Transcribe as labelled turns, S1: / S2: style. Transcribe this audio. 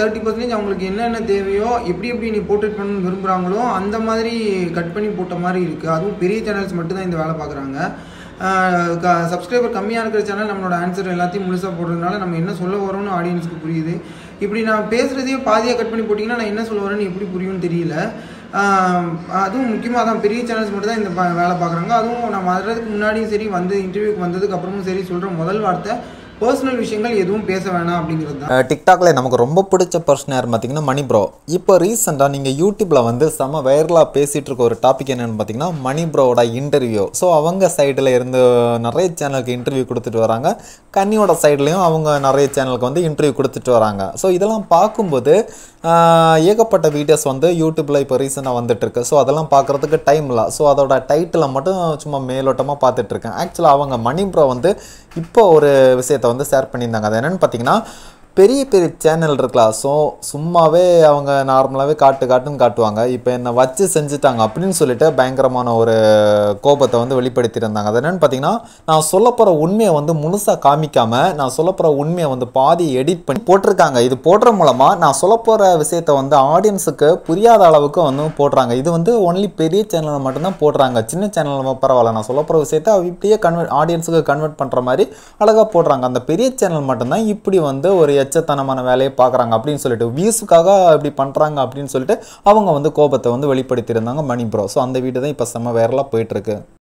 S1: thirty percentage அவங்களுக்கு என்னென்ன தேவையோ எப்படி எப்படி நீ போர்ட்ரேட் பண்ணணும்னு விரும்புகிறாங்களோ அந்த மாதிரி கட் பண்ணி போட்ட மாதிரி இருக்குது அதுவும் பெரிய சேனல்ஸ் மட்டும்தான் இந்த வேலை பார்க்குறாங்க சப்ஸ்கிரைபர் கம்மியாக இருக்கிற சேனல் நம்மளோட ஆன்சர் எல்லாத்தையும் முழுசாக போடுறதுனால நம்ம என்ன சொல்ல வரோம்னு ஆடியன்ஸுக்கு புரியுது இப்படி நான் பேசுகிறதையே பாதியாக கட் பண்ணி போட்டிங்கன்னா நான் என்ன சொல்ல வரேன்னு எப்படி புரியும்னு தெரியல அதுவும் முக்கியமாக தான் பெரிய சேனல்ஸ் மட்டும் தான் இந்த வேலை பார்க்குறாங்க அதுவும் நான் வர்றதுக்கு முன்னாடியும் சரி வந்து இன்டர்வியூக்கு வந்ததுக்கு அப்புறமும் சரி சொல்கிற முதல் வார்த்தை பர்சனல் விஷயங்கள் எதுவும் பேச வேணாம் அப்படிங்கிறது தான்
S2: டிக்டாக்ல நமக்கு ரொம்ப பிடிச்ச பர்சன் யார் பார்த்தீங்கன்னா மணி ப்ரோ இப்போ ரீசெண்டாக நீங்கள் யூடியூப்பில் வந்து செம வைரலாக பேசிகிட்டு இருக்க ஒரு டாபிக் என்னென்னு பார்த்தீங்கன்னா மணி ப்ரோவோட இன்டர்வியூ ஸோ அவங்க சைடில் இருந்து நிறைய சேனலுக்கு இன்டர்வியூ கொடுத்துட்டு வராங்க கன்னியோட சைட்லேயும் அவங்க நிறைய சேனலுக்கு வந்து இன்டர்வியூ கொடுத்துட்டு வராங்க ஸோ இதெல்லாம் பார்க்கும்போது ஏகப்பட்ட வீடியோஸ் வந்து யூடியூப்பில் இப்போ ரீசெண்டாக வந்துட்டுருக்கு ஸோ அதெல்லாம் பார்க்குறதுக்கு டைம் இல்லை ஸோ அதோட டைட்டிலை மட்டும் சும்மா மேலோட்டமாக பார்த்துட்ருக்கேன் ஆக்சுவலாக அவங்க மணி ப்ரோ வந்து இப்போ ஒரு விஷயத்தை வந்து ஷேர் பண்ணியிருந்தாங்க அது என்னென்னு பார்த்தீங்கன்னா பெரிய பெரிய சேனல் இருக்கலாம் ஸோ சும்மாவே அவங்க நார்மலாகவே காட்டு காட்டுன்னு காட்டுவாங்க இப்போ என்னை வச்சு செஞ்சுட்டாங்க அப்படின்னு சொல்லிட்டு பயங்கரமான ஒரு கோபத்தை வந்து வெளிப்படுத்தியிருந்தாங்க அது என்னென்னு பார்த்தீங்கன்னா நான் சொல்ல போகிற உண்மையை வந்து முழுசாக காமிக்காமல் நான் சொல்ல போகிற உண்மையை வந்து பாதி எடிட் பண்ணி போட்டிருக்காங்க இது போடுற மூலமாக நான் சொல்ல போகிற விஷயத்தை வந்து ஆடியன்ஸுக்கு புரியாத அளவுக்கு வந்து போடுறாங்க இது வந்து ஒன்லி பெரிய சேனலில் மட்டும்தான் போடுறாங்க சின்ன சேனலில் பரவாயில்ல நான் சொல்ல போகிற விஷயத்தை இப்படியே கன்வெர்ட் ஆடியன்ஸுக்கு கன்வெர்ட் பண்ணுற மாதிரி அழகாக போடுறாங்க அந்த பெரிய சேனல் மட்டும்தான் இப்படி வந்து ஒரு எச்சத்தனமான வேலையை பார்க்குறாங்க அப்படின்னு சொல்லிட்டு வியூஸுக்காக இப்படி பண்ணுறாங்க அப்படின்னு சொல்லிட்டு அவங்க வந்து கோபத்தை வந்து வெளிப்படுத்தியிருந்தாங்க மணி ப்ரோ ஸோ அந்த வீடு தான் இப்போ செம்ம வேறலாம் போயிட்டுருக்கு